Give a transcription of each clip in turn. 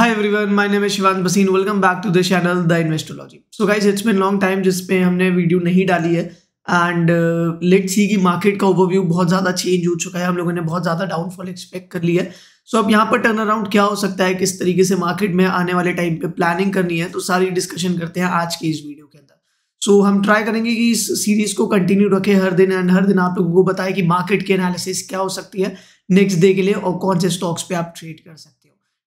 Hi everyone, my name is Shivan Basin. Welcome back to the channel The Investology. So guys, it's been long जिसपे हमने video नहीं डाली है and let's see कि market का overview बहुत ज़्यादा चेंज हो चुका है हम लोगों ने बहुत ज़्यादा डाउनफॉल एक्सपेक्ट कर लिया है सो so, अब यहाँ पर टर्न अराउंड क्या हो सकता है किस तरीके से मार्केट में आने वाले टाइम पे प्लानिंग करनी है तो सारी डिस्कशन करते हैं आज के इस वीडियो के अंदर सो so, हम ट्राई करेंगे कि इस सीरीज को कंटिन्यू रखें हर दिन एंड हर दिन आप लोगों को बताएं कि मार्केट की एनालिसिस क्या हो सकती है नेक्स्ट डे के लिए और कौन से स्टॉक्स पे आप ट्रेड कर सकते हैं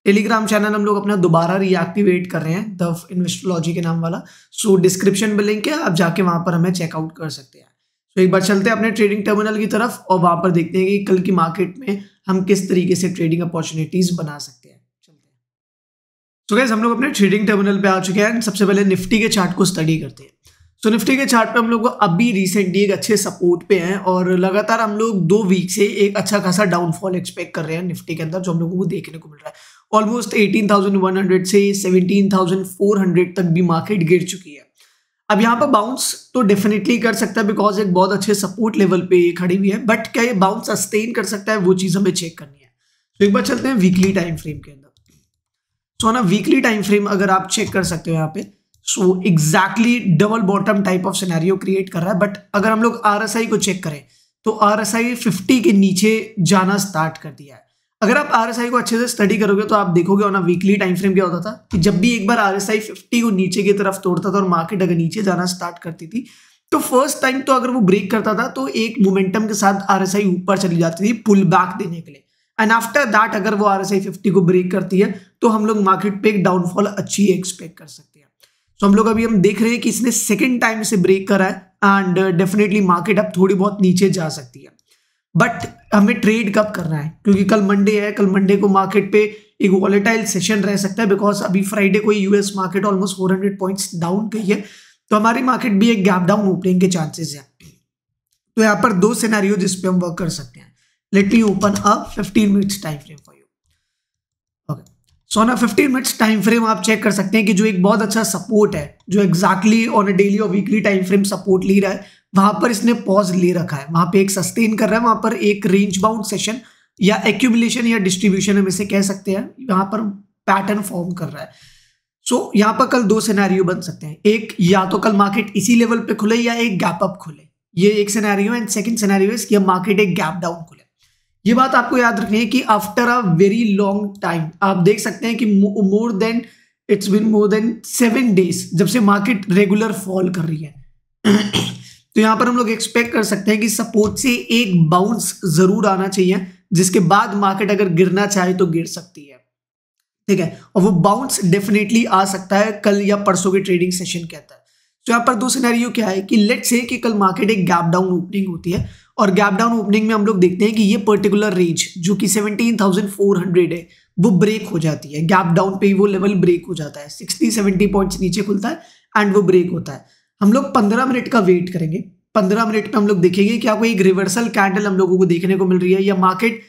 टेलीग्राम चैनल हम लोग अपना दोबारा रीएक्टिवेट कर रहे हैं द इन्वेस्ट्रोलॉजी के नाम वाला सो डिस्क्रिप्शन में लिंक है आप जाके वहाँ पर हमें चेकआउट कर सकते हैं तो एक बार चलते हैं अपने ट्रेडिंग टर्मिनल की तरफ और वहाँ पर देखते हैं कि कल की मार्केट में हम किस तरीके से ट्रेडिंग अपॉर्चुनिटीज़ बना सकते हैं चलते हैं सो so गैस हम लोग अपने ट्रेडिंग टर्मिनल पे आ चुके हैं सबसे पहले निफ्टी के चार्ट को स्टडी करते हैं सो so, निफ्टी के चार्ट पे हम लोग अभी रिसेंटली एक अच्छे सपोर्ट पे हैं और लगातार हम लोग दो वीक से एक अच्छा खासा डाउनफॉल एक्सपेक्ट कर रहे हैं निफ्टी के अंदर जो हम लोगों को देखने को मिल रहा है ऑलमोस्ट 18,100 से 17,400 तक भी मार्केट गिर चुकी है अब यहाँ पर बाउंस तो डेफिनेटली कर सकता है बिकॉज एक बहुत अच्छे सपोर्ट लेवल पे खड़ी हुई है बट क्या ये बाउंस सस्टेन कर सकता है वो चीज़ हमें चेक करनी है तो एक बार चलते हैं वीकली टाइम फ्रेम के अंदर सो ना वीकली टाइम फ्रेम अगर आप चेक कर सकते हो यहाँ पे so exactly double bottom type of scenario create कर रहा है बट अगर हम लोग आर को चेक करें तो आर एस फिफ्टी के नीचे जाना स्टार्ट कर दिया है अगर आप आर को अच्छे से स्टडी करोगे तो आप देखोगे ऑन वीकली टाइम फ्रेम क्या होता था कि जब भी एक बार आर एस फिफ्टी को नीचे की तरफ तोड़ता था और मार्केट अगर नीचे जाना स्टार्ट करती थी तो फर्स्ट टाइम तो अगर वो ब्रेक करता था तो एक मोमेंटम के साथ आर ऊपर चली जाती थी पुल बैक देने के लिए एंड आफ्टर दैट अगर वो आर एस फिफ्टी को ब्रेक करती है तो हम लोग मार्केट पे एक डाउनफॉल अच्छी एक्सपेक्ट कर सकते हैं तो हम लोग अभी हम देख रहे हैं कि इसने सेकेंड टाइम इसे ब्रेक करा है एंड डेफिनेटली मार्केट अब थोड़ी बहुत नीचे जा सकती है बट हमें ट्रेड कब करना है क्योंकि कल मंडे है कल मंडे को मार्केट पे एक वॉलेटाइल सेशन रह सकता है बिकॉज अभी फ्राइडे को US market almost four hundred point down गई है तो हमारी मार्केट भी एक गैप डाउन ओपनिंग के चांसेस है तो यहाँ पर दो सिनारियो जिसपे हम वर्क कर सकते हैं let me open a fifteen minutes time frame for you okay so on a fifteen minutes time frame आप चेक कर सकते हैं कि जो एक बहुत अच्छा सपोर्ट है जो एग्जैक्टली ऑन अ डेली और वीकली टाइम फ्रेम सपोर्ट ले रहा है वहां पर इसने पॉज ले रखा है वहां पे एक सस्टेन कर रहा है वहां पर एक रेंज बाउंड सेशन या एक्यूमुलेशन या डिस्ट्रीब्यूशन हम इसे कह सकते हैं यहाँ पर पैटर्न फॉर्म कर रहा है सो so, यहाँ पर कल दो सिनेरियो बन सकते हैं एक या तो कल मार्केट इसी लेवल पे खुले या एक गैप अप खुले ये एक scenario and second scenario is कि मार्केट एक गैप डाउन खुले ये बात आपको याद रखनी है कि after a very long time आप देख सकते हैं कि more than it's been more than seven days जब से मार्केट रेगुलर फॉल कर रही है तो यहाँ पर हम लोग एक्सपेक्ट कर सकते हैं कि सपोर्ट से एक बाउंस जरूर आना चाहिए जिसके बाद मार्केट अगर गिरना चाहे तो गिर सकती है ठीक है और वो बाउंस डेफिनेटली आ सकता है कल या परसों के ट्रेडिंग सेशन के अंदर तो यहाँ पर दो सिनेरियो क्या है कि लेट्स से कि कल मार्केट एक गैप डाउन ओपनिंग होती है और गैप डाउन ओपनिंग में हम लोग देखते हैं कि ये पर्टिकुलर रेंज जो कि 17,400 है वो ब्रेक हो जाती है गैप डाउन पे ही वो लेवल ब्रेक हो जाता है 60 70 पॉइंट्स नीचे खुलता है एंड वो ब्रेक होता है हम लोग 15 मिनट का वेट करेंगे 15 मिनट में हम लोग देखेंगे क्या कोई एक रिवर्सल कैंडल हम लोगों को देखने को मिल रही है या मार्केट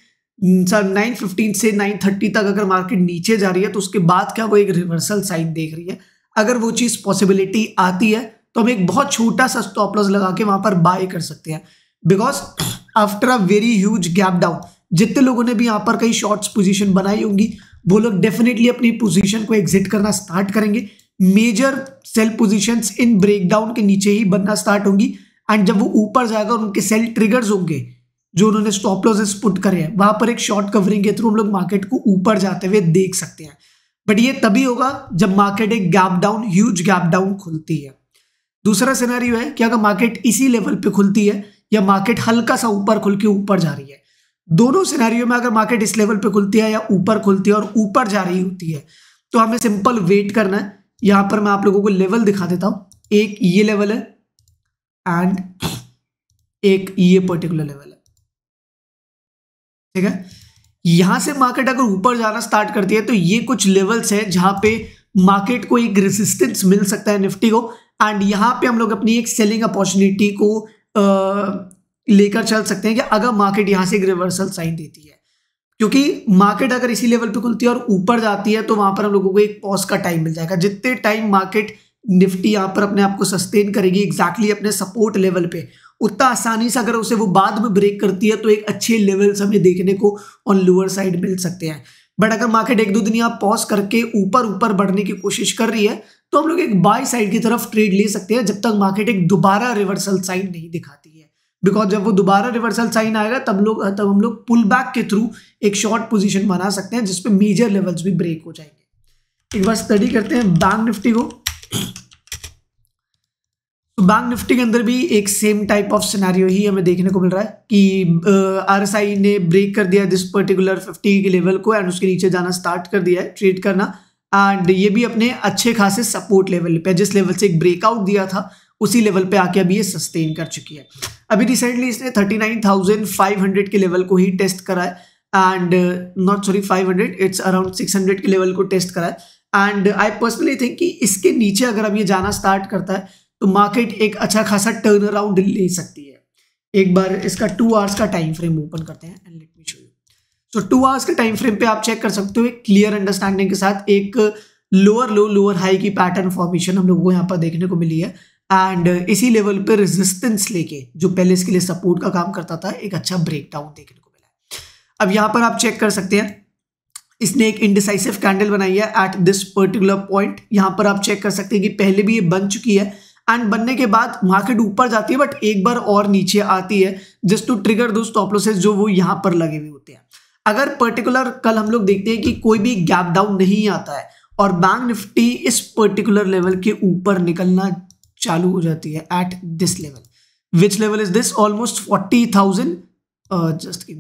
सर नाइन फिफ्टीन से नाइन थर्टी तक अगर मार्केट नीचे जा रही है तो उसके बाद क्या वो एक रिवर्सल साइन देख रही है अगर वो चीज़ पॉसिबिलिटी आती है तो हम एक बहुत छोटा सा स्टॉप लॉस लगा के वहाँ पर बाय कर सकते हैं because after a very huge gap down जितने लोगों ने भी यहाँ पर कई शॉर्ट्स पोजीशन बनाई होंगी वो लोग डेफिनेटली अपनी पोजीशन को एग्जिट करना स्टार्ट करेंगे major sell positions in breakdown के नीचे ही बनना स्टार्ट होंगी एंड जब वो ऊपर जाएगा और उनके सेल ट्रिगर्स होंगे जो उन्होंने स्टॉप लॉसेस पुट करे हैं वहां पर एक शॉर्ट कवरिंग के थ्रू हम लोग मार्केट को ऊपर जाते हुए देख सकते हैं बट ये तभी होगा जब मार्केट एक gap down huge gap down खुलती है दूसरा सिनेरियो है कि अगर मार्केट इसी लेवल पे खुलती है या मार्केट हल्का सा ऊपर खुल के ऊपर जा रही है दोनों सिनेरियो में अगर मार्केट इस लेवल पे खुलती है या ऊपर खुलती है और ऊपर जा रही होती है तो हमें सिंपल वेट करना है यहां पर मैं आप लोगों को लेवल दिखा देता हूं एक ये लेवल है एंड एक ये पर्टिकुलर लेवल है ठीक है यहां से मार्केट अगर ऊपर जाना स्टार्ट करती है तो ये कुछ लेवल्स हैं जहां पे मार्केट को एक रेसिस्टेंस मिल सकता है निफ्टी को एंड यहां पे हम लोग अपनी एक सेलिंग अपॉर्चुनिटी को लेकर चल सकते हैं कि अगर मार्केट यहाँ से एक रिवर्सल साइन देती है क्योंकि मार्केट अगर इसी लेवल पे खुलती है और ऊपर जाती है तो वहां पर हम लोगों को एक पॉज का टाइम मिल जाएगा जितने टाइम मार्केट निफ्टी यहाँ पर अपने आप को सस्टेन करेगी एग्जैक्टली exactly अपने सपोर्ट लेवल पे उतना आसानी से अगर उसे वो बाद में ब्रेक करती है तो एक अच्छे से हमें देखने को ऑन लोअर साइड मिल सकते हैं बट अगर मार्केट एक दो दिन यहाँ पॉज करके ऊपर ऊपर बढ़ने की कोशिश कर रही है तो हम लोग एक बाय साइड की तरफ ट्रेड ले सकते हैं जब तक मार्केट एक दोबारा रिवर्सल साइन नहीं दिखाती है बिकॉज जब वो दोबारा रिवर्सल साइन आएगा तब लोग तब हम लोग पुल बैक के थ्रू एक शॉर्ट पोजिशन बना सकते हैं जिसपे मेजर लेवल्स भी ब्रेक हो जाएंगे एक बार स्टडी करते हैं बैंक निफ्टी को तो बैंक निफ्टी के अंदर भी एक सेम टाइप ऑफ सिनेरियो ही हमें देखने को मिल रहा है कि आर ने ब्रेक कर दिया दिस पर्टिकुलर 50 के लेवल को एंड उसके नीचे जाना स्टार्ट कर दिया है ट्रेड करना एंड ये भी अपने अच्छे खासे सपोर्ट लेवल पे जिस लेवल से एक ब्रेकआउट दिया था उसी लेवल पे आके अभी ये सस्टेन कर चुकी है अभी रिसेंटली इसने 39,500 के लेवल को ही टेस्ट करा है and not sorry 500 it's around 600 के लेवल को टेस्ट करा है एंड आई पर्सनली थिंक कि इसके नीचे अगर अब ये जाना स्टार्ट करता है तो मार्केट एक अच्छा खासा टर्न अराउंड ले सकती है एक बार इसका टू आवर्स का टाइम फ्रेम ओपन करते हैं एंड लेट मी शो तो टू आवर्स के टाइम फ्रेम पे आप चेक कर सकते हो क्लियर अंडरस्टैंडिंग के साथ एक लोअर लो लोअर हाई की पैटर्न फॉर्मेशन हम लोगों को यहाँ पर देखने को मिली है एंड इसी लेवल पर रेजिस्टेंस लेके जो पहले इसके लिए सपोर्ट का काम करता था एक अच्छा ब्रेकडाउन देखने को मिला है अब यहाँ पर आप चेक कर सकते हैं इसने एक इंडिसाइसिव कैंडल बनाई है एट दिस पर्टिकुलर पॉइंट यहाँ पर आप चेक कर सकते हैं कि पहले भी ये बन चुकी है एंड बनने के बाद मार्केट ऊपर जाती है बट एक बार और नीचे आती है जस्ट टू ट्रिगर दो स्टॉप लॉसेस जो वो यहाँ पर लगे हुए होते हैं अगर पर्टिकुलर कल हम लोग देखते हैं कि कोई भी गैप डाउन नहीं आता है और बैंक निफ्टी इस पर्टिकुलर लेवल के ऊपर निकलना चालू हो जाती है at this level which level is this almost forty thousand just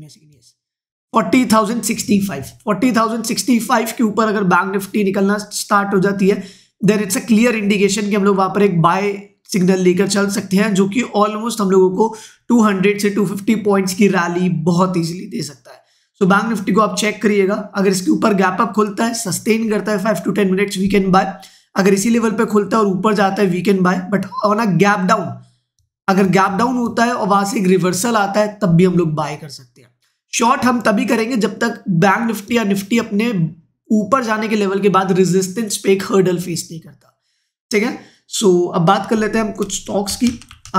forty thousand sixty five forty thousand sixty five के ऊपर अगर बैंक निफ्टी निकलना स्टार्ट हो जाती है then it's a clear indication कि हम लोग वहाँ पर एक बाय सिग्नल लेकर चल सकते हैं जो कि ऑलमोस्ट हम लोगों को 200 से 250 पॉइंट्स की रैली बहुत इजीली दे सकता है सो बैंक निफ्टी को आप चेक करिएगा अगर इसके ऊपर गैप अप खुलता है सस्टेन करता है five to ten minutes we can buy अगर इसी लेवल पे खुलता है और ऊपर जाता है we can buy but on a gap down अगर गैप डाउन होता है और वहां से एक रिवर्सल आता है तब भी हम लोग बाय कर सकते हैं शॉर्ट हम तभी करेंगे जब तक बैंक निफ्टी या निफ्टी अपने ऊपर जाने के लेवल के बाद रेजिस्टेंस पे एक हर्डल फेस नहीं करता ठीक है सो so, अब बात कर लेते हैं हम कुछ स्टॉक्स की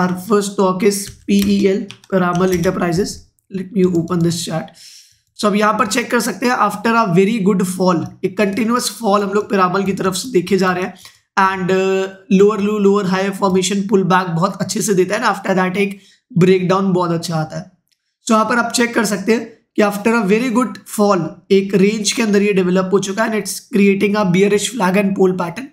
our first stock is P E L रामल enterprises let me open this chart so so, अब यहाँ पर चेक कर सकते हैं after a very good fall एक कंटिन्यूस फॉल हम लोग पिरामल की तरफ से देखे जा रहे हैं and lower low lower high formation pull back बहुत अच्छे से देता है ना आफ्टर दैट एक ब्रेक डाउन बहुत अच्छा आता है सो so, यहाँ पर आप चेक कर सकते हैं कि after a very good fall एक रेंज के अंदर ये डेवलप हो चुका है and it's creating a bearish flag and pole pattern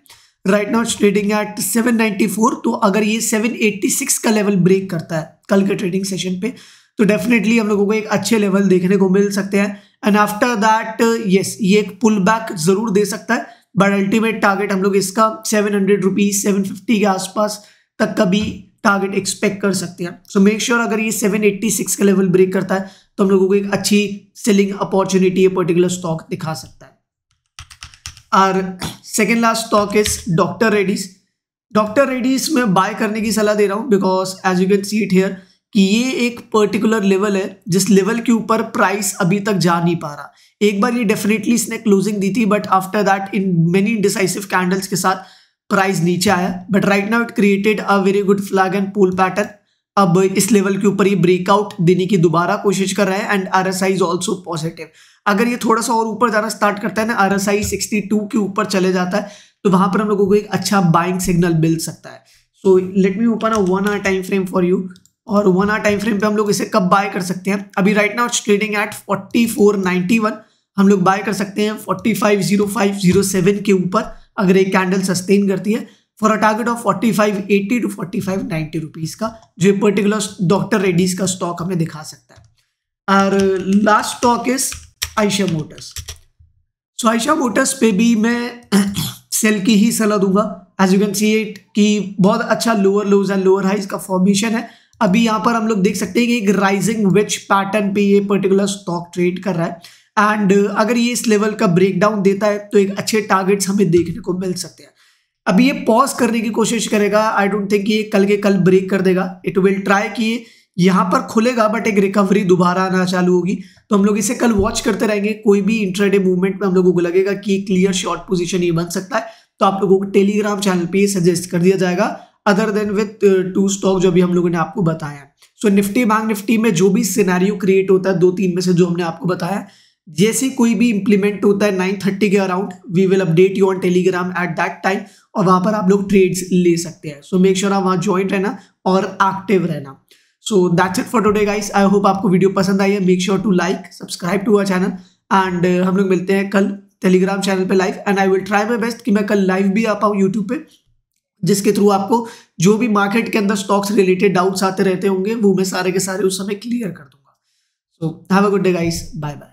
right now trading at 794 तो अगर ये 786 का लेवल ब्रेक करता है कल के ट्रेडिंग सेशन पे तो डेफिनेटली हम लोगों को एक अच्छे लेवल देखने को मिल सकते हैं एंड आफ्टर दैट यस ये एक पुल बैक जरूर दे सकता है बट अल्टीमेट टारगेट हम लोग इसका seven hundred rupees seven fifty के आसपास तक का भी टारगेट एक्सपेक्ट कर सकते हैं सो मेक श्योर अगर ये सेवन एट्टी सिक्स का लेवल ब्रेक करता है तो हम लोगों को एक अच्छी सेलिंग अपॉर्चुनिटी पर्टिकुलर स्टॉक दिखा सकता है और second last stock is doctor Reddy's doctor Reddy's में बाय करने की सलाह दे रहा हूँ because as you can see it here कि ये एक पर्टिकुलर लेवल है जिस लेवल के ऊपर प्राइस अभी तक जा नहीं पा रहा एक बार ये डेफिनेटली इसने क्लोजिंग दी थी but after that in many decisive candles के साथ प्राइस नीचे आया but right now it created a very good flag and pull pattern अब इस लेवल के ऊपर ये ब्रेकआउट देने की दोबारा कोशिश कर रहा है and R S I is also positive अगर ये थोड़ा सा और ऊपर जाना स्टार्ट करता है ना R S I sixty two के ऊपर चले जाता है तो वहां पर हम लोगों को एक अच्छा बाइंग सिग्नल मिल सकता है so let me open a one hour time frame for you और वन आर टाइम फ्रेम पे हम लोग इसे कब बाय कर सकते हैं अभी right now trading at forty four ninety one हम लोग बाय कर सकते हैं forty five zero five zero seven के ऊपर अगर एक कैंडल सस्टेन करती है for a target of forty five eighty two forty five ninety rupees का जो पर्टिकुलर डॉक्टर रेड्डीज का स्टॉक हमें दिखा सकता है और last stock is Eicher Motors so Eicher Motors पे भी मैं सेल की ही सलाह दूंगा as you can see it की बहुत अच्छा lower lows and lower highs का फॉर्मेशन है अभी यहाँ पर हम लोग देख सकते हैं कि एक राइजिंग विच पैटर्न पे ये पर्टिकुलर स्टॉक ट्रेड कर रहा है एंड अगर ये इस लेवल का ब्रेकडाउन देता है तो एक अच्छे टारगेट्स हमें देखने को मिल सकते हैं अभी ये पॉज करने की कोशिश करेगा आई डोंट थिंक ये कल के कल ब्रेक कर देगा इट विल ट्राई कि ये यहाँ पर खुलेगा बट एक रिकवरी दोबारा आना चालू होगी तो हम लोग इसे कल वॉच करते रहेंगे कोई भी इंटरडे मूवमेंट में हम लोगों को लगेगा कि क्लियर शॉर्ट पोजिशन ये बन सकता है तो आप लोगों को टेलीग्राम चैनल पर सजेस्ट कर दिया जाएगा other than with two stock जो भी हम लोगों ने आपको बताया so so, Nifty Bank Nifty में जो भी सिनेरियो क्रिएट होता है दो तीन में से जो हमने आपको बताया जैसे कोई भी इंप्लीमेंट होता है नाइन थर्टी के around we will update you on Telegram at that time और वहां पर आप लोग ट्रेड्स ले सकते हैं सो मेक श्योर आप वहाँ ज्वाइन रहना और एक्टिव रहना so that's it for today guys I hope आपको वीडियो पसंद आई है make sure to like subscribe to our channel and हम लोग मिलते हैं कल टेलीग्राम चैनल पे live and I will try my best कि मैं कल लाइव भी आ पाऊँ यूट्यूब पे जिसके थ्रू आपको जो भी मार्केट के अंदर स्टॉक्स रिलेटेड डाउट्स आते रहते होंगे वो मैं सारे के सारे उस समय क्लियर कर दूंगा so have a good day guys bye bye